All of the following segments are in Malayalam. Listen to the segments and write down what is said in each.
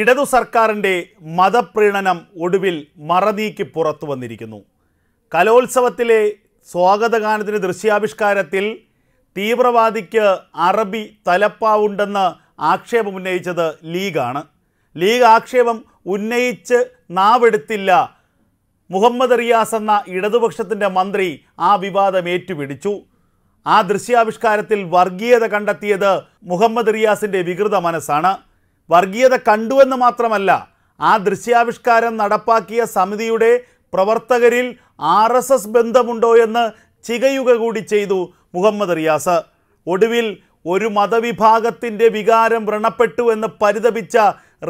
ഇടതു സർക്കാരിൻ്റെ മതപ്രീണനം ഒടുവിൽ മറനീക്കി പുറത്തു വന്നിരിക്കുന്നു കലോത്സവത്തിലെ സ്വാഗതഗാനത്തിന് ദൃശ്യാവിഷ്കാരത്തിൽ തീവ്രവാദിക്ക് അറബി തലപ്പാവുണ്ടെന്ന് ആക്ഷേപം ഉന്നയിച്ചത് ലീഗാണ് ലീഗ് ആക്ഷേപം ഉന്നയിച്ച് നാവെടുത്തില്ല മുഹമ്മദ് റിയാസ് എന്ന ഇടതുപക്ഷത്തിൻ്റെ മന്ത്രി ആ വിവാദം ഏറ്റുപിടിച്ചു ആ ദൃശ്യാവിഷ്കാരത്തിൽ വർഗീയത കണ്ടെത്തിയത് മുഹമ്മദ് റിയാസിൻ്റെ വികൃത മനസ്സാണ് വർഗീയത കണ്ടുവെന്ന് മാത്രമല്ല ആ ദൃശ്യാവിഷ്കാരം നടപ്പാക്കിയ സമിതിയുടെ പ്രവർത്തകരിൽ ആർ എസ് എസ് ബന്ധമുണ്ടോ എന്ന് ചികയുക കൂടി ചെയ്തു മുഹമ്മദ് റിയാസ് ഒടുവിൽ ഒരു മതവിഭാഗത്തിൻ്റെ വികാരം വ്രണപ്പെട്ടു എന്ന് പരിതപിച്ച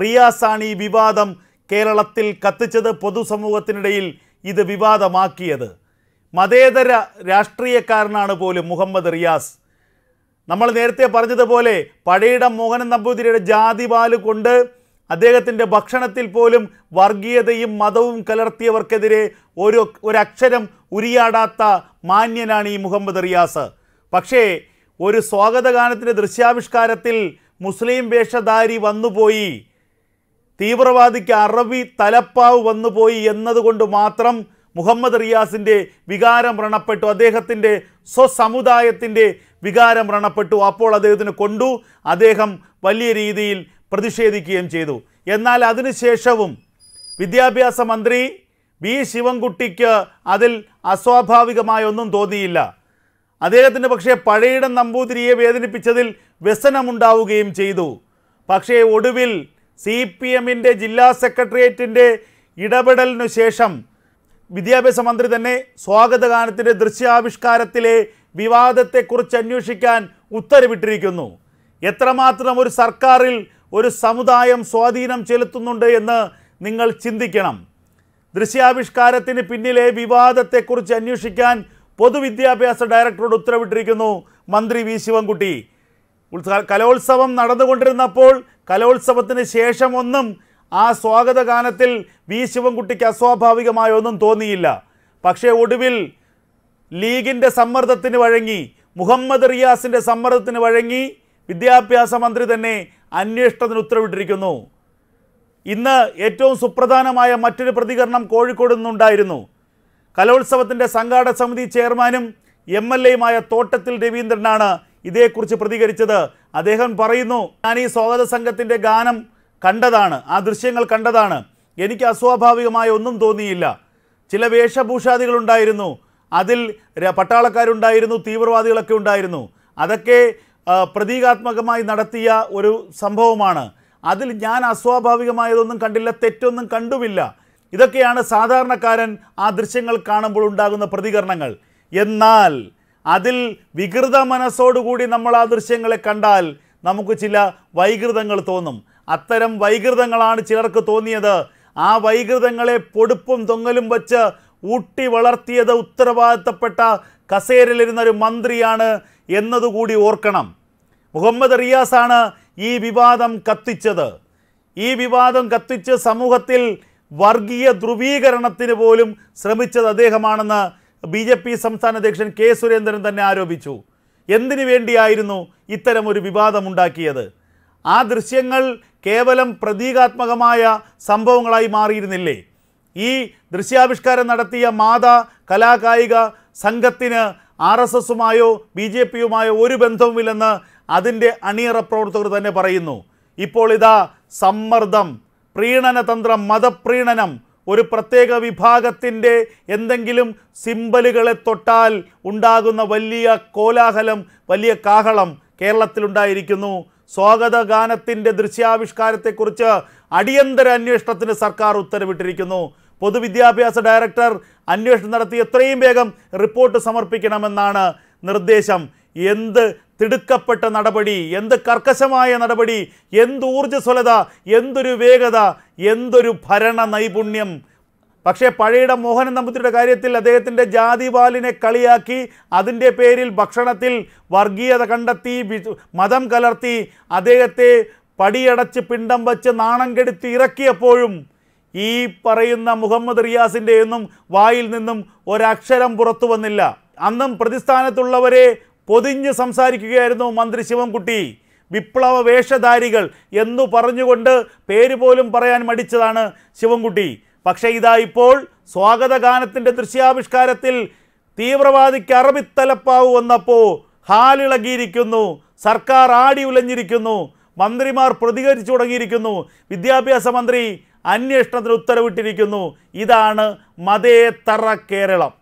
റിയാസാണ് ഈ വിവാദം കേരളത്തിൽ കത്തിച്ചത് പൊതുസമൂഹത്തിനിടയിൽ ഇത് വിവാദമാക്കിയത് മതേതര രാഷ്ട്രീയക്കാരനാണ് പോലും മുഹമ്മദ് റിയാസ് നമ്മൾ നേരത്തെ പറഞ്ഞതുപോലെ പഴയിടം മോഹനൻ നമ്പൂതിരിയുടെ ജാതിപാല് കൊണ്ട് അദ്ദേഹത്തിൻ്റെ ഭക്ഷണത്തിൽ പോലും വർഗീയതയും മതവും കലർത്തിയവർക്കെതിരെ ഒരു ഒരക്ഷരം ഉരിയാടാത്ത മാന്യനാണ് ഈ മുഹമ്മദ് റിയാസ് പക്ഷേ ഒരു സ്വാഗതഗാനത്തിൻ്റെ ദൃശ്യാവിഷ്കാരത്തിൽ മുസ്ലിം വേഷധാരി വന്നുപോയി തീവ്രവാദിക്ക് അറബി തലപ്പാവ് വന്നുപോയി എന്നതുകൊണ്ട് മാത്രം മുഹമ്മദ് റിയാസിൻ്റെ വികാരം വ്രണപ്പെട്ടു അദ്ദേഹത്തിൻ്റെ സ്വസമുദായത്തിൻ്റെ വികാരം വ്രണപ്പെട്ടു അപ്പോൾ അദ്ദേഹത്തിന് കൊണ്ടു അദ്ദേഹം വലിയ രീതിയിൽ പ്രതിഷേധിക്കുകയും ചെയ്തു എന്നാൽ അതിനുശേഷവും വിദ്യാഭ്യാസ മന്ത്രി വി ശിവൻകുട്ടിക്ക് അതിൽ അസ്വാഭാവികമായൊന്നും തോന്നിയില്ല അദ്ദേഹത്തിന് പക്ഷേ പഴയിടം നമ്പൂതിരിയെ വേദനിപ്പിച്ചതിൽ വ്യസനമുണ്ടാവുകയും ചെയ്തു പക്ഷേ ഒടുവിൽ സി പി എമ്മിൻ്റെ ജില്ലാ സെക്രട്ടേറിയറ്റിൻ്റെ ഇടപെടലിനു ശേഷം വിദ്യാഭ്യാസ മന്ത്രി തന്നെ സ്വാഗതഗാനത്തിൻ്റെ ദൃശ്യാവിഷ്കാരത്തിലെ വിവാദത്തെക്കുറിച്ച് അന്വേഷിക്കാൻ ഉത്തരവിട്ടിരിക്കുന്നു എത്രമാത്രം ഒരു സർക്കാരിൽ ഒരു സമുദായം സ്വാധീനം ചെലുത്തുന്നുണ്ട് എന്ന് നിങ്ങൾ ചിന്തിക്കണം ദൃശ്യാവിഷ്കാരത്തിന് പിന്നിലെ വിവാദത്തെക്കുറിച്ച് അന്വേഷിക്കാൻ പൊതുവിദ്യാഭ്യാസ ഡയറക്ടറോട് ഉത്തരവിട്ടിരിക്കുന്നു മന്ത്രി വി ശിവൻകുട്ടി കലോത്സവം നടന്നുകൊണ്ടിരുന്നപ്പോൾ കലോത്സവത്തിന് ശേഷം ഒന്നും ആ സ്വാഗതഗാനത്തിൽ വി ശിവൻകുട്ടിക്ക് അസ്വാഭാവികമായ ഒന്നും തോന്നിയില്ല പക്ഷേ ഒടുവിൽ ലീഗിൻ്റെ സമ്മർദ്ദത്തിന് വഴങ്ങി മുഹമ്മദ് റിയാസിൻ്റെ സമ്മർദ്ദത്തിന് വഴങ്ങി വിദ്യാഭ്യാസ മന്ത്രി തന്നെ അന്വേഷണത്തിന് ഉത്തരവിട്ടിരിക്കുന്നു ഇന്ന് ഏറ്റവും സുപ്രധാനമായ മറ്റൊരു പ്രതികരണം കോഴിക്കോട് നിന്നുണ്ടായിരുന്നു കലോത്സവത്തിൻ്റെ സംഘാടക സമിതി ചെയർമാനും എം എൽ എയുമായ തോട്ടത്തിൽ രവീന്ദ്രനാണ് ഇതേക്കുറിച്ച് പ്രതികരിച്ചത് അദ്ദേഹം പറയുന്നു ഞാൻ ഈ സ്വാഗത സംഘത്തിൻ്റെ ഗാനം കണ്ടതാണ് ആ ദൃശ്യങ്ങൾ കണ്ടതാണ് എനിക്ക് അസ്വാഭാവികമായ ഒന്നും തോന്നിയില്ല ചില വേഷഭൂഷാദികളുണ്ടായിരുന്നു അതിൽ പട്ടാളക്കാരുണ്ടായിരുന്നു തീവ്രവാദികളൊക്കെ ഉണ്ടായിരുന്നു അതൊക്കെ പ്രതീകാത്മകമായി നടത്തിയ ഒരു സംഭവമാണ് അതിൽ ഞാൻ അസ്വാഭാവികമായതൊന്നും കണ്ടില്ല തെറ്റൊന്നും കണ്ടുമില്ല ഇതൊക്കെയാണ് സാധാരണക്കാരൻ ആ ദൃശ്യങ്ങൾ കാണുമ്പോൾ ഉണ്ടാകുന്ന പ്രതികരണങ്ങൾ എന്നാൽ അതിൽ വികൃത മനസ്സോടുകൂടി നമ്മൾ ആ ദൃശ്യങ്ങളെ കണ്ടാൽ നമുക്ക് ചില വൈകൃതങ്ങൾ തോന്നും അത്തരം വൈകൃതങ്ങളാണ് ചിലർക്ക് തോന്നിയത് ആ വൈകൃതങ്ങളെ പൊടുപ്പും തൊങ്ങലും വച്ച് ഊട്ടി വളർത്തിയത് ഉത്തരവാദിത്തപ്പെട്ട കസേരയിലിരുന്ന ഒരു മന്ത്രിയാണ് എന്നതുകൂടി ഓർക്കണം മുഹമ്മദ് റിയാസാണ് ഈ വിവാദം കത്തിച്ചത് ഈ വിവാദം കത്തിച്ച് സമൂഹത്തിൽ വർഗീയ ധ്രുവീകരണത്തിന് പോലും ശ്രമിച്ചത് അദ്ദേഹമാണെന്ന് ബി ജെ പി സംസ്ഥാന അധ്യക്ഷൻ കെ സുരേന്ദ്രൻ തന്നെ ആരോപിച്ചു എന്തിനു വേണ്ടിയായിരുന്നു ഒരു വിവാദമുണ്ടാക്കിയത് ആ ദൃശ്യങ്ങൾ കേവലം പ്രതീകാത്മകമായ സംഭവങ്ങളായി മാറിയിരുന്നില്ലേ ഈ ദൃശ്യാവിഷ്കാരം നടത്തിയ മാതാ കലാകായിക സംഘത്തിന് ആർ എസ് എസുമായോ ബി ജെ പിയുമായോ ഒരു ബന്ധവുമില്ലെന്ന് അതിൻ്റെ അണിയറ പ്രവർത്തകർ തന്നെ പറയുന്നു ഇപ്പോൾ ഇതാ സമ്മർദ്ദം പ്രീണനതന്ത്രം മതപ്രീണനം ഒരു പ്രത്യേക വിഭാഗത്തിൻ്റെ എന്തെങ്കിലും സിമ്പലുകളെ തൊട്ടാൽ ഉണ്ടാകുന്ന വലിയ കോലാഹലം വലിയ കാഹളം കേരളത്തിലുണ്ടായിരിക്കുന്നു സ്വാഗത ഗാനത്തിൻ്റെ ദൃശ്യാവിഷ്കാരത്തെക്കുറിച്ച് അടിയന്തര അന്വേഷണത്തിന് സർക്കാർ ഉത്തരവിട്ടിരിക്കുന്നു പൊതുവിദ്യാഭ്യാസ ഡയറക്ടർ അന്വേഷണം നടത്തി എത്രയും വേഗം റിപ്പോർട്ട് സമർപ്പിക്കണമെന്നാണ് നിർദ്ദേശം എന്ത് തിടുക്കപ്പെട്ട നടപടി എന്ത് കർക്കശമായ നടപടി എന്ത് ഊർജ്ജസ്വലത എന്തൊരു വേഗത എന്തൊരു ഭരണ നൈപുണ്യം പക്ഷേ പഴയുടെ മോഹനൻ നമ്പൂതിരിയുടെ കാര്യത്തിൽ അദ്ദേഹത്തിൻ്റെ ജാതിപാലിനെ കളിയാക്കി അതിൻ്റെ പേരിൽ ഭക്ഷണത്തിൽ വർഗീയത കണ്ടെത്തി മതം കലർത്തി അദ്ദേഹത്തെ പടിയടച്ച് പിണ്ടം വച്ച് നാണം കെടുത്തി ഇറക്കിയപ്പോഴും ഈ പറയുന്ന മുഹമ്മദ് റിയാസിൻ്റെ ഒന്നും വായിൽ നിന്നും ഒരക്ഷരം പുറത്തു വന്നില്ല അന്നും പ്രതിസ്ഥാനത്തുള്ളവരെ പൊതിഞ്ഞ് സംസാരിക്കുകയായിരുന്നു മന്ത്രി ശിവൻകുട്ടി വിപ്ലവ വേഷധാരികൾ എന്നു പറഞ്ഞുകൊണ്ട് പേര് പോലും പറയാൻ മടിച്ചതാണ് ശിവൻകുട്ടി പക്ഷേ ഇതാ ഇപ്പോൾ സ്വാഗതഗാനത്തിൻ്റെ ദൃശ്യാവിഷ്കാരത്തിൽ തീവ്രവാദിക്ക് അറബിത്തലപ്പാവ് വന്നപ്പോൾ ഹാലിളകിയിരിക്കുന്നു സർക്കാർ ആടി ഉലഞ്ഞിരിക്കുന്നു മന്ത്രിമാർ പ്രതികരിച്ചു തുടങ്ങിയിരിക്കുന്നു വിദ്യാഭ്യാസ മന്ത്രി അന്വേഷണത്തിന് ഉത്തരവിട്ടിരിക്കുന്നു ഇതാണ് മതേതര കേരളം